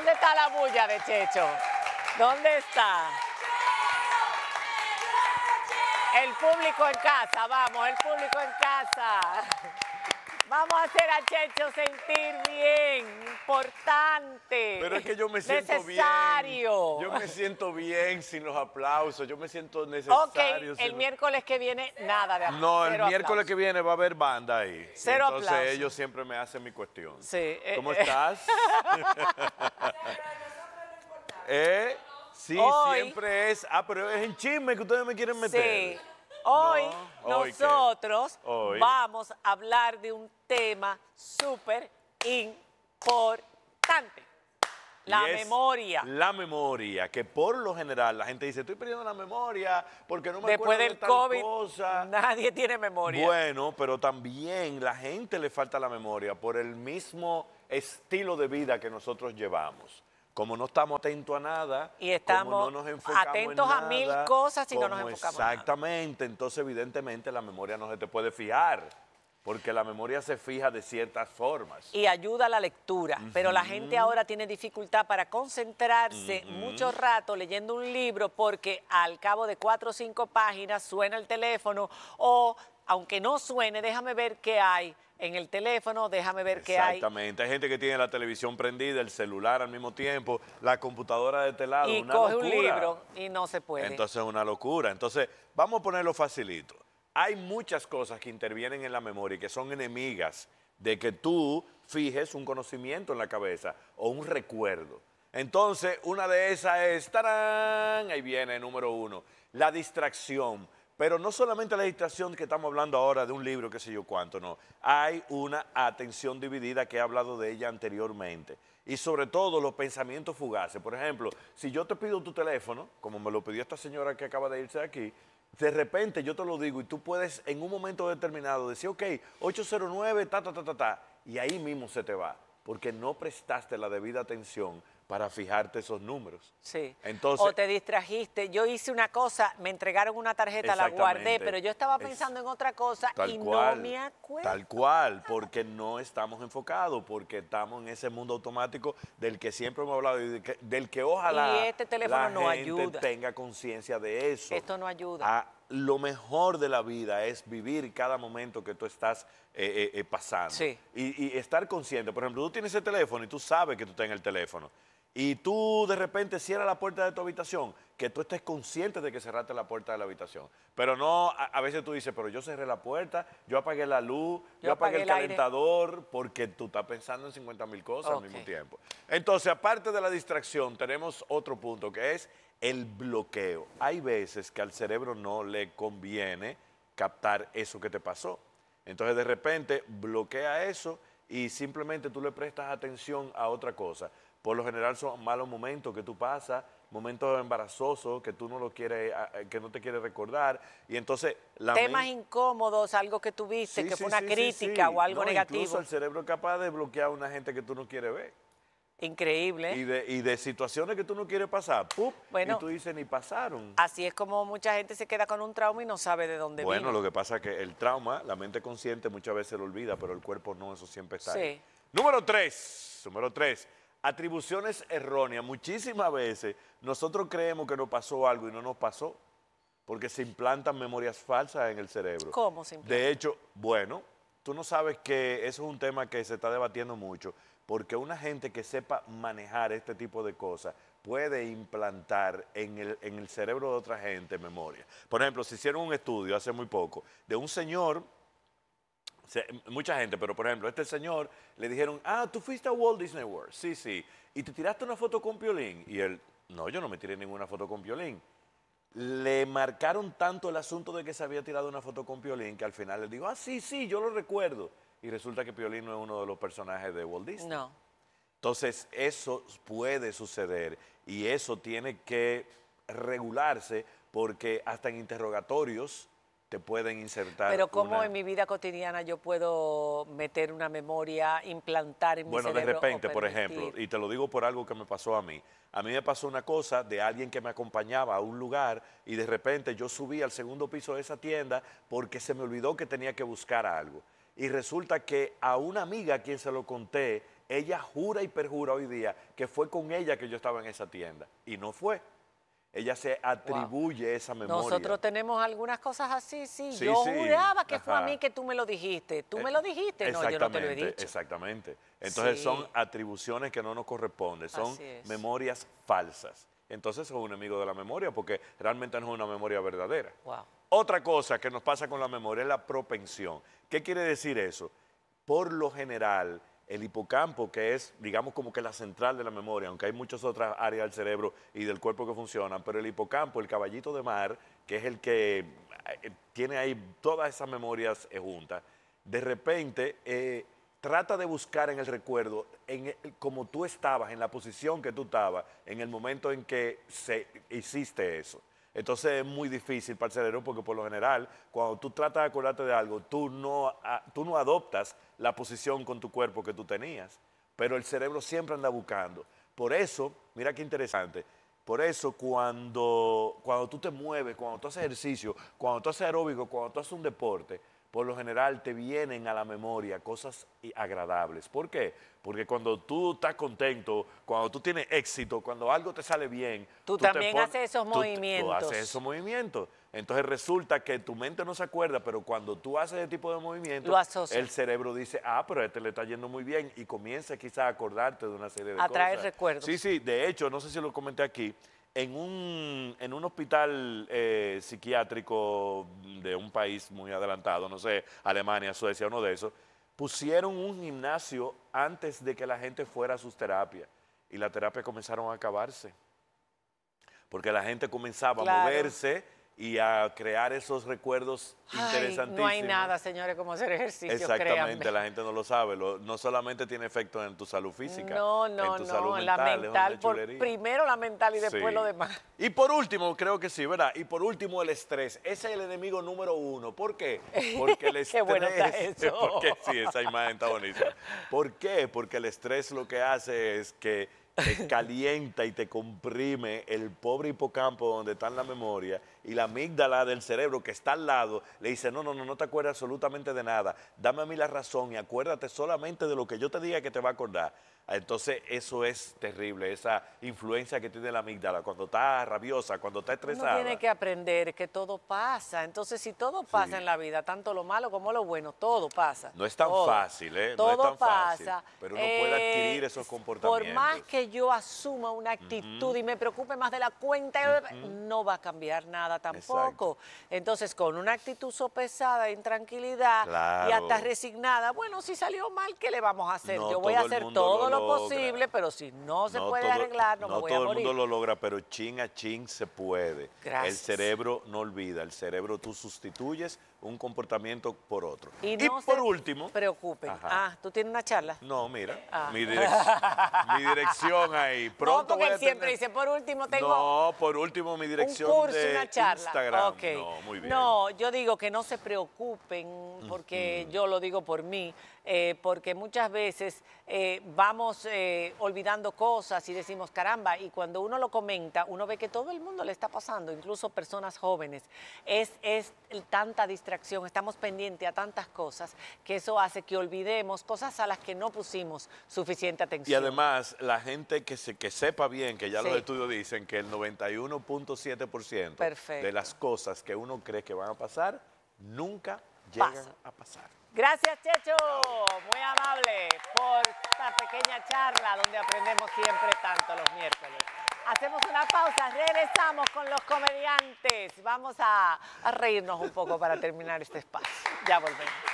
¿Dónde está la bulla de Checho? ¿Dónde está? El público en casa, vamos, el público en casa. Vamos a hacer a Checho sentir bien importante. Pero es que yo me siento necesario. Yo me siento bien sin los aplausos. Yo me siento necesario. Ok, el miércoles que viene, nada de aplausos. No, el miércoles que viene va a haber banda ahí. Cero aplausos. ellos siempre me hacen mi cuestión. Sí. Eh, eh. ¿Cómo estás? ¿Eh? Sí, siempre es. Ah, pero es en chisme que ustedes me quieren meter. Sí. Hoy nosotros vamos a hablar de un tema súper importante. La memoria. La memoria, que por lo general la gente dice, estoy perdiendo la memoria porque no me acuerdo de del COVID, Nadie tiene memoria. Bueno, pero también la gente le falta la memoria por el mismo estilo de vida que nosotros llevamos. Como no estamos atentos a nada, y estamos no nos enfocamos atentos a mil cosas y no nos enfocamos. Exactamente, entonces evidentemente la memoria no se te puede fijar porque la memoria se fija de ciertas formas. Y ayuda a la lectura, pero la gente ahora tiene dificultad para concentrarse mucho rato leyendo un libro porque al cabo de cuatro o cinco páginas suena el teléfono o aunque no suene, déjame ver qué hay en el teléfono, déjame ver qué hay. Exactamente, hay gente que tiene la televisión prendida, el celular al mismo tiempo, la computadora de este lado, y coge un libro y no se puede. Entonces es una locura. Entonces, vamos a ponerlo facilito hay muchas cosas que intervienen en la memoria y que son enemigas de que tú fijes un conocimiento en la cabeza o un recuerdo. Entonces, una de esas es, ¡tarán! Ahí viene, número uno, la distracción. Pero no solamente la distracción que estamos hablando ahora de un libro, qué sé yo cuánto, no. Hay una atención dividida que he hablado de ella anteriormente. Y sobre todo los pensamientos fugaces. Por ejemplo, si yo te pido tu teléfono, como me lo pidió esta señora que acaba de irse aquí, de repente, yo te lo digo, y tú puedes en un momento determinado decir, ok, 809, ta, ta, ta, ta, ta, y ahí mismo se te va porque no prestaste la debida atención para fijarte esos números. Sí. Entonces, o te distrajiste. Yo hice una cosa, me entregaron una tarjeta, la guardé, pero yo estaba pensando en otra cosa y no me acuerdo. Tal cual, porque no estamos enfocados, porque estamos en ese mundo automático del que siempre hemos hablado y del que, ojalá y este teléfono la gente tenga conciencia de eso. Esto no ayuda. Ah, lo mejor de la vida es vivir cada momento que tú estás eh, eh, eh, pasando. Y, estar consciente. Por ejemplo, tú tienes el teléfono y tú sabes que tú estás en el teléfono. Y tú de repente cierras la puerta de tu habitación, que tú estés consciente de que cerraste la puerta de la habitación. Pero no, a, veces tú dices, pero yo cerré la puerta, yo apagué la luz, yo, apagué, el calentador, porque tú estás pensando en 50 mil cosas al mismo tiempo. Entonces, aparte de la distracción, tenemos otro punto que es el bloqueo. Hay veces que al cerebro no le conviene captar eso que te pasó. Entonces de repente bloquea eso y simplemente tú le prestas atención a otra cosa. Por lo general son malos momentos que tú pasas, momentos embarazosos que tú no lo quieres, que no te quieres recordar y entonces temas incómodos, algo que tuviste, que fue una crítica o algo negativo. Incluso el cerebro es capaz de bloquear a una gente que tú no quieres ver. Increíble. Y de, situaciones que tú no quieres pasar, ¡pup! y tú dices, ni pasaron. Así es como mucha gente se queda con un trauma y no sabe de dónde viene. Bueno, lo que pasa es que el trauma, la mente consciente muchas veces lo olvida, pero el cuerpo no, eso siempre está sí. Número tres, número tres, atribuciones erróneas. Muchísimas veces nosotros creemos que nos pasó algo y no nos pasó, porque se implantan memorias falsas en el cerebro. ¿Cómo se implantan? De hecho, bueno, tú no sabes que eso es un tema que se está debatiendo mucho porque una gente que sepa manejar este tipo de cosas puede implantar en el, cerebro de otra gente memoria. Por ejemplo, se hicieron un estudio hace muy poco de un señor mucha gente, pero por ejemplo, este señor le dijeron, ah, tú fuiste a Walt Disney World, sí, sí, y te tiraste una foto con violín. Y él, no, yo no me tiré ninguna foto con violín. Le marcaron tanto el asunto de que se había tirado una foto con violín que al final le dijo, ah, sí, sí, yo lo recuerdo y resulta que Piolín no es uno de los personajes de Walt Disney. No. Entonces, eso puede suceder y eso tiene que regularse porque hasta en interrogatorios te pueden insertar. Pero ¿cómo en mi vida cotidiana yo puedo meter una memoria, implantar en mi cerebro? Bueno, de repente, por ejemplo, y te lo digo por algo que me pasó a mí. A mí me pasó una cosa de alguien que me acompañaba a un lugar y de repente yo subí al segundo piso de esa tienda porque se me olvidó que tenía que buscar algo. Y resulta que a una amiga a quien se lo conté, ella jura y perjura hoy día que fue con ella que yo estaba en esa tienda. Y no fue. Ella se atribuye esa memoria. Nosotros tenemos algunas cosas así, sí. yo juraba que fue a mí que tú me lo dijiste. Tú me eh, lo dijiste, no, yo no te lo he dicho. Exactamente. Entonces son atribuciones que no nos corresponden, son memorias falsas. Entonces es un enemigo de la memoria porque realmente no es una memoria verdadera. Wow. Otra cosa que nos pasa con la memoria es la propensión. ¿Qué quiere decir eso? Por lo general, el hipocampo, que es, digamos, como que la central de la memoria, aunque hay muchas otras áreas del cerebro y del cuerpo que funcionan, pero el hipocampo, el caballito de mar, que es el que eh, tiene ahí todas esas memorias eh, juntas, de repente eh, trata de buscar en el recuerdo, en como tú estabas, en la posición que tú estabas, en el momento en que se, hiciste eso. Entonces es muy difícil, cerebro porque por lo general, cuando tú tratas de acordarte de algo, tú no, adoptas la posición con tu cuerpo que tú tenías, pero el cerebro siempre anda buscando. Por eso, mira qué interesante, por eso cuando, cuando tú te mueves, cuando tú haces ejercicio, cuando tú haces aeróbico, cuando tú haces un deporte, por lo general te vienen a la memoria cosas agradables. ¿Por qué? Porque cuando tú estás contento, cuando tú tienes éxito, cuando algo te sale bien, tú, también haces esos movimientos. Tú haces esos movimientos. Entonces resulta que tu mente no se acuerda, pero cuando tú haces ese tipo de movimiento, el cerebro dice, ah, pero a este le está yendo muy bien y comienza quizás a acordarte de una serie de a cosas. recuerdos. Sí, sí, de hecho, no sé si lo comenté aquí, en un, en un hospital eh, psiquiátrico de un país muy adelantado, no sé, Alemania, Suecia, uno de esos, pusieron un gimnasio antes de que la gente fuera a sus terapias. Y las terapias comenzaron a acabarse. Porque la gente comenzaba a moverse y a crear esos recuerdos Ay, interesantísimos. No hay nada, señores, como hacer ejercicio. Exactamente, la gente no lo sabe. no solamente tiene efecto en tu salud física, no, no, en no, La mental por, primero la mental y después lo demás. Y por último, creo que sí, ¿verdad? Y por último, el estrés. Ese es el enemigo número uno. ¿Por qué? Porque el estrés. qué bueno está eso. Porque, sí, esa imagen está bonita. ¿Por qué? Porque el estrés lo que hace es que te calienta y te comprime el pobre hipocampo donde está la memoria y la amígdala del cerebro que está al lado le dice, no, no, no, no te acuerdas absolutamente de nada, dame a mí la razón y acuérdate solamente de lo que yo te diga que te va a acordar. Ah, entonces eso es terrible, esa influencia que tiene la amígdala, cuando está rabiosa, cuando está estresada. Uno tiene que aprender que todo pasa, entonces si todo pasa en la vida, tanto lo malo como lo bueno, todo pasa. No es tan fácil, ¿eh? Todo no es tan pasa. Fácil, pero uno puede adquirir esos eh, comportamientos. Por más que yo asuma una actitud y me preocupe más de la cuenta, no va a cambiar nada tampoco. Entonces, con una actitud sopesada, intranquilidad y hasta resignada, bueno, si salió mal, ¿qué le vamos a hacer? Yo voy a hacer todo lo, posible, pero si no se puede arreglar, no, me voy a morir. No todo el mundo lo logra, pero chin a chin se puede. El cerebro no olvida, el cerebro tú sustituyes un comportamiento por otro. Y, no por último. Preocupen. Ah, tú tienes una charla. No, mira, ah. mi, dirección ahí. Pronto no, porque siempre dice, por último tengo. No, por último mi dirección. Un curso, una charla. Instagram. Okay. No, muy bien. No, yo digo que no se preocupen, mm, porque mm. yo lo digo por mí. Eh, porque muchas veces eh, vamos eh, olvidando cosas y decimos, caramba, y cuando uno lo comenta, uno ve que todo el mundo le está pasando, incluso personas jóvenes. Es, es tanta distracción, estamos pendientes a tantas cosas, que eso hace que olvidemos cosas a las que no pusimos suficiente atención. Y además, la gente que, se, que sepa bien, que ya los estudios dicen que el 91.7% de las cosas que uno cree que van a pasar, nunca a pasar. Gracias, Checho. Muy amable por esta pequeña charla donde aprendemos siempre tanto los miércoles. Hacemos una pausa, regresamos con los comediantes. Vamos a reírnos un poco para terminar este espacio. Ya volvemos.